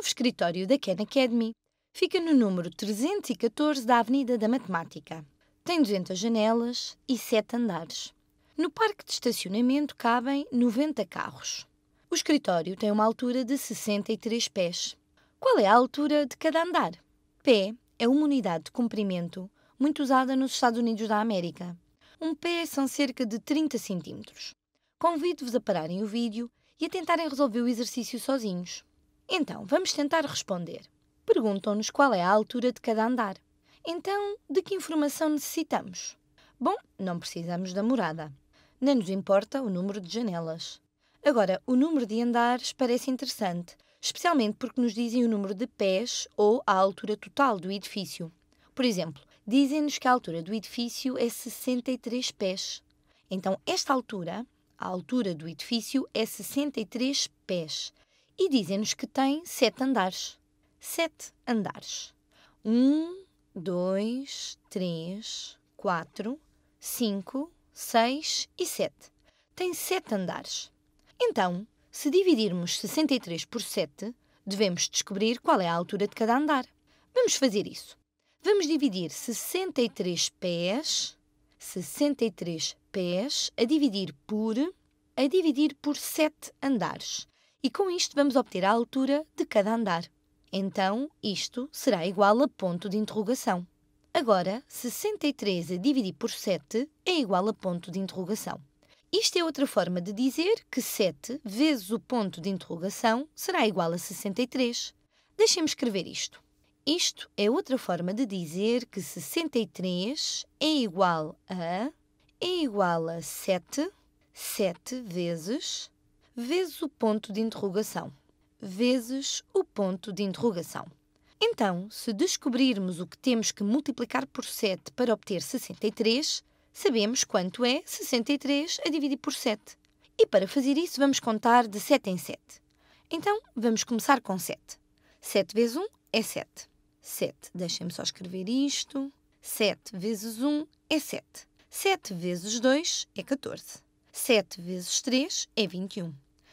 novo escritório da Khan Academy. Fica no número 314 da Avenida da Matemática. Tem 200 janelas e 7 andares. No parque de estacionamento cabem 90 carros. O escritório tem uma altura de 63 pés. Qual é a altura de cada andar? Pé é uma unidade de comprimento muito usada nos Estados Unidos da América. Um pé são cerca de 30 centímetros. Convido-vos a pararem o vídeo e a tentarem resolver o exercício sozinhos. Então, vamos tentar responder. Perguntam-nos qual é a altura de cada andar. Então, de que informação necessitamos? Bom, não precisamos da morada. Nem nos importa o número de janelas. Agora, o número de andares parece interessante, especialmente porque nos dizem o número de pés ou a altura total do edifício. Por exemplo, dizem-nos que a altura do edifício é 63 pés. Então, esta altura, a altura do edifício, é 63 pés e dizem-nos que tem sete andares. Sete andares. Um, dois, três, quatro, cinco, seis e sete. Tem sete andares. Então, se dividirmos 63 por 7, devemos descobrir qual é a altura de cada andar. Vamos fazer isso. Vamos dividir 63 pés, 63 pés, a dividir por, a dividir por 7 andares e com isto vamos obter a altura de cada andar. Então, isto será igual a ponto de interrogação. Agora, 63 a dividir por 7 é igual a ponto de interrogação. Isto é outra forma de dizer que 7 vezes o ponto de interrogação será igual a 63. Deixem-me escrever isto. Isto é outra forma de dizer que 63 é igual a é igual a 7, 7 vezes vezes o ponto de interrogação. Vezes o ponto de interrogação. Então, se descobrirmos o que temos que multiplicar por 7 para obter 63, sabemos quanto é 63 a dividir por 7. E para fazer isso, vamos contar de 7 em 7. Então, vamos começar com 7. 7 vezes 1 é 7. 7, deixem-me só escrever isto. 7 vezes 1 é 7. 7 vezes 2 é 14. 7 vezes 3 é 21.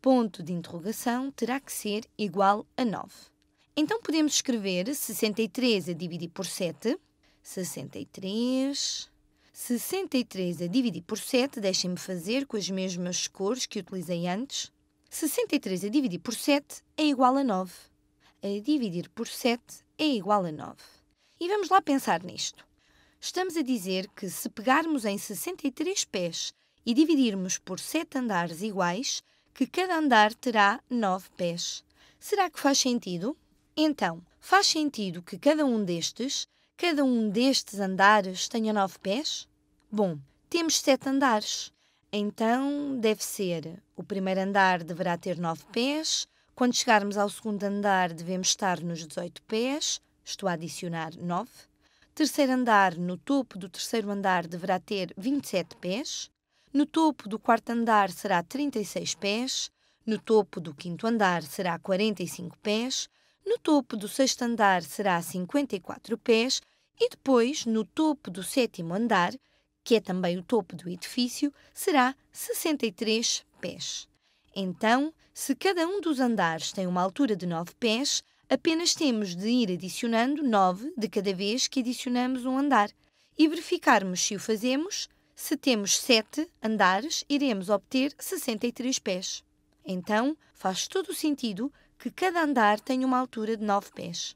ponto de interrogação terá que ser igual a 9. Então podemos escrever 63 a dividir por 7. 63. 63 a dividir por 7, deixem-me fazer com as mesmas cores que utilizei antes. 63 a dividir por 7 é igual a 9. A dividir por 7 é igual a 9. E vamos lá pensar nisto. Estamos a dizer que se pegarmos em 63 pés e dividirmos por 7 andares iguais, que cada andar terá nove pés. Será que faz sentido? Então, faz sentido que cada um destes, cada um destes andares tenha nove pés? Bom, temos sete andares. Então, deve ser: o primeiro andar deverá ter nove pés, quando chegarmos ao segundo andar, devemos estar nos 18 pés, estou a adicionar 9. Terceiro andar, no topo do terceiro andar, deverá ter 27 pés. No topo do quarto andar será 36 pés, no topo do quinto andar será 45 pés, no topo do sexto andar será 54 pés e depois, no topo do sétimo andar, que é também o topo do edifício, será 63 pés. Então, se cada um dos andares tem uma altura de 9 pés, apenas temos de ir adicionando 9 de cada vez que adicionamos um andar e verificarmos se o fazemos se temos 7 andares, iremos obter 63 pés. Então, faz todo o sentido que cada andar tenha uma altura de 9 pés.